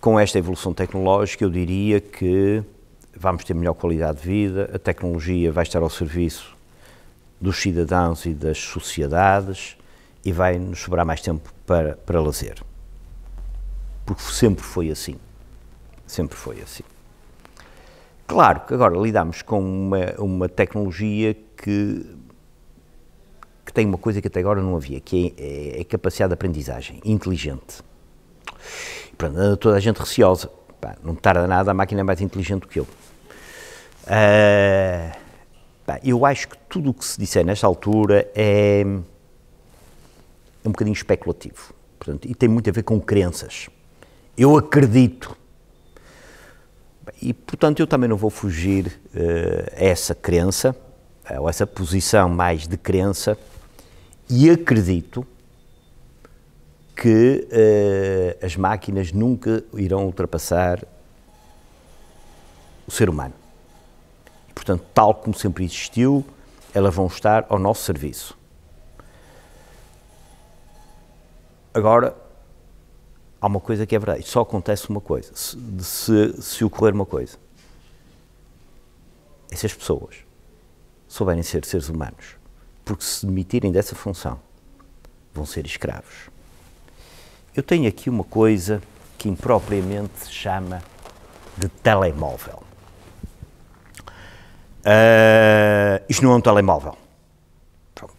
com esta evolução tecnológica, eu diria que vamos ter melhor qualidade de vida, a tecnologia vai estar ao serviço dos cidadãos e das sociedades e vai nos sobrar mais tempo para, para lazer. Porque sempre foi assim. Sempre foi assim. Claro que agora lidamos com uma, uma tecnologia que, que tem uma coisa que até agora não havia, que é, é a capacidade de aprendizagem inteligente pronto, toda a gente receosa. Pá, não tarda nada, a máquina é mais inteligente do que eu. Uh, pá, eu acho que tudo o que se disser nesta altura é, é um bocadinho especulativo. Portanto, e tem muito a ver com crenças. Eu acredito. E, portanto, eu também não vou fugir uh, a essa crença, ou a essa posição mais de crença, e acredito que uh, as máquinas nunca irão ultrapassar o ser humano. E, portanto, tal como sempre existiu, elas vão estar ao nosso serviço. Agora, há uma coisa que é verdade, só acontece uma coisa, se, se, se ocorrer uma coisa. É se as pessoas souberem ser seres humanos, porque se demitirem dessa função, vão ser escravos. Eu tenho aqui uma coisa que impropriamente se chama de telemóvel. Uh, isto não é um telemóvel. Pronto.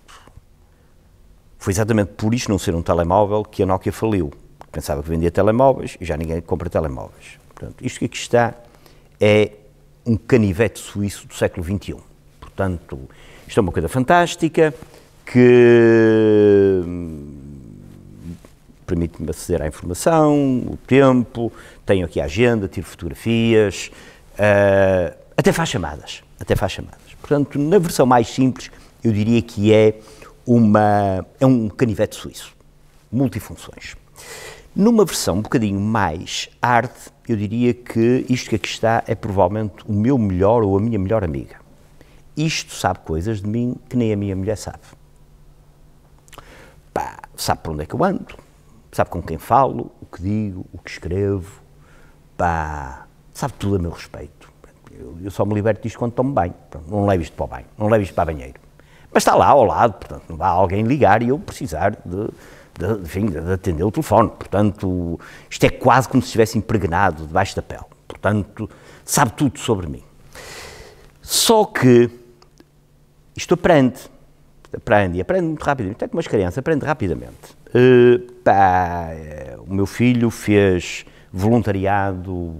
Foi exatamente por isto não ser um telemóvel que a Nokia faliu. Pensava que vendia telemóveis e já ninguém compra telemóveis. Portanto, isto que aqui está é um canivete suíço do século XXI. Portanto, isto é uma coisa fantástica que permite-me aceder à informação, o tempo, tenho aqui a agenda, tiro fotografias, uh, até faz chamadas, até faz chamadas. Portanto, na versão mais simples, eu diria que é, uma, é um canivete suíço, multifunções. Numa versão um bocadinho mais hard, eu diria que isto que aqui está é provavelmente o meu melhor ou a minha melhor amiga. Isto sabe coisas de mim que nem a minha mulher sabe. Pá, sabe por onde é que eu ando, sabe com quem falo, o que digo, o que escrevo, pá, sabe tudo a meu respeito. Eu, eu só me liberto disto quando tomo banho, Pronto, não levo isto para o banho, não levo isto para banheiro. Mas está lá ao lado, portanto, não vá alguém ligar e eu precisar de, de, enfim, de atender o telefone. Portanto, isto é quase como se estivesse impregnado debaixo da pele. Portanto, sabe tudo sobre mim. Só que isto aprende. Aprende, aprende muito rapidamente. Portanto, umas crianças aprende rapidamente. Uh, pá, eh, o meu filho fez voluntariado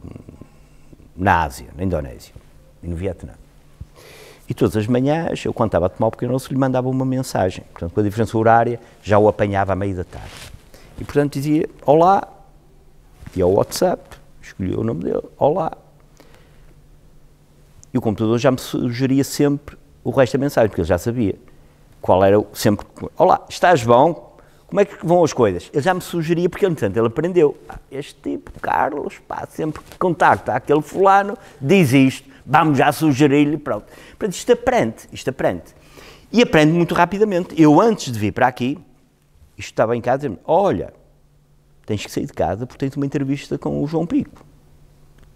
na Ásia, na Indonésia e no Vietnã. E todas as manhãs, eu quando estava a tomar o pequeno almoço, lhe mandava uma mensagem. Portanto, com a diferença horária, já o apanhava à meia da tarde. E, portanto, dizia, olá, e ao WhatsApp, escolheu o nome dele, olá. E o computador já me sugeria sempre o resto da mensagem, porque ele já sabia qual era sempre. Olá, estás bom? Como é que vão as coisas? Ele já me sugeria, porque entretanto ele aprendeu. Ah, este tipo, Carlos, pá, sempre que contacta tá aquele fulano, diz isto, vamos já sugerir-lhe, pronto. Portanto, isto aprende, isto aprende. E aprende muito rapidamente. Eu, antes de vir para aqui, isto estava em casa, olha, tens que sair de casa porque tens uma entrevista com o João Pico.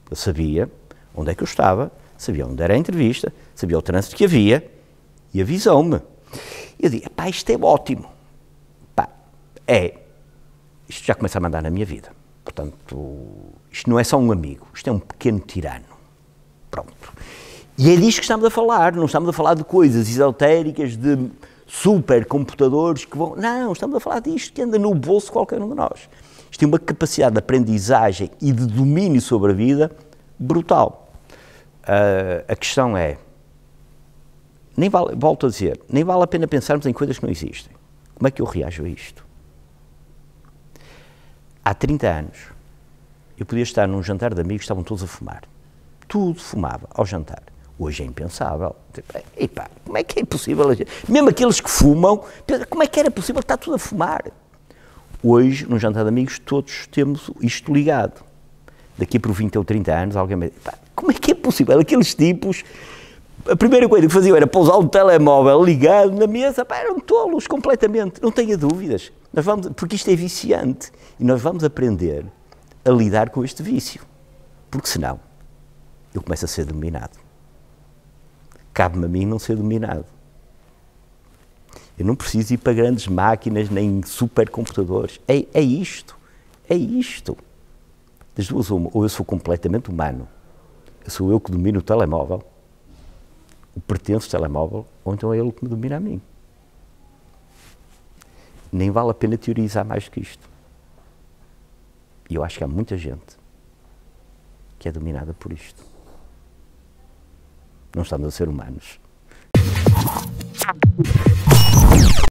Eu sabia onde é que eu estava, sabia onde era a entrevista, sabia o trânsito que havia e avisou-me. Eu digo, pá, isto é ótimo. Pá, é. Isto já começa a mandar na minha vida. Portanto, isto não é só um amigo, isto é um pequeno tirano. Pronto. E é disto que estamos a falar, não estamos a falar de coisas esotéricas, de supercomputadores que vão. Não, estamos a falar disto que anda no bolso de qualquer um de nós. Isto tem uma capacidade de aprendizagem e de domínio sobre a vida brutal. Uh, a questão é, nem vale, volto a dizer, nem vale a pena pensarmos em coisas que não existem. Como é que eu reajo a isto? Há 30 anos, eu podia estar num jantar de amigos, estavam todos a fumar. Tudo fumava ao jantar. Hoje é impensável. Epá, como é que é impossível? Mesmo aqueles que fumam, como é que era possível estar tudo a fumar? Hoje, num jantar de amigos, todos temos isto ligado. Daqui por 20 ou 30 anos, alguém me diz, como é que é possível? Aqueles tipos a primeira coisa que faziam era pousar o telemóvel ligado na mesa. Pá, eram tolos completamente, não tenha dúvidas. Nós vamos, porque isto é viciante e nós vamos aprender a lidar com este vício. Porque senão eu começo a ser dominado. Cabe-me a mim não ser dominado. Eu não preciso ir para grandes máquinas nem supercomputadores. É, é isto. É isto. Das duas, uma. Ou eu sou completamente humano. sou eu que domino o telemóvel pertence o telemóvel, ou então é ele que me domina a mim. Nem vale a pena teorizar mais do que isto. E eu acho que há muita gente que é dominada por isto. Não estamos a ser humanos.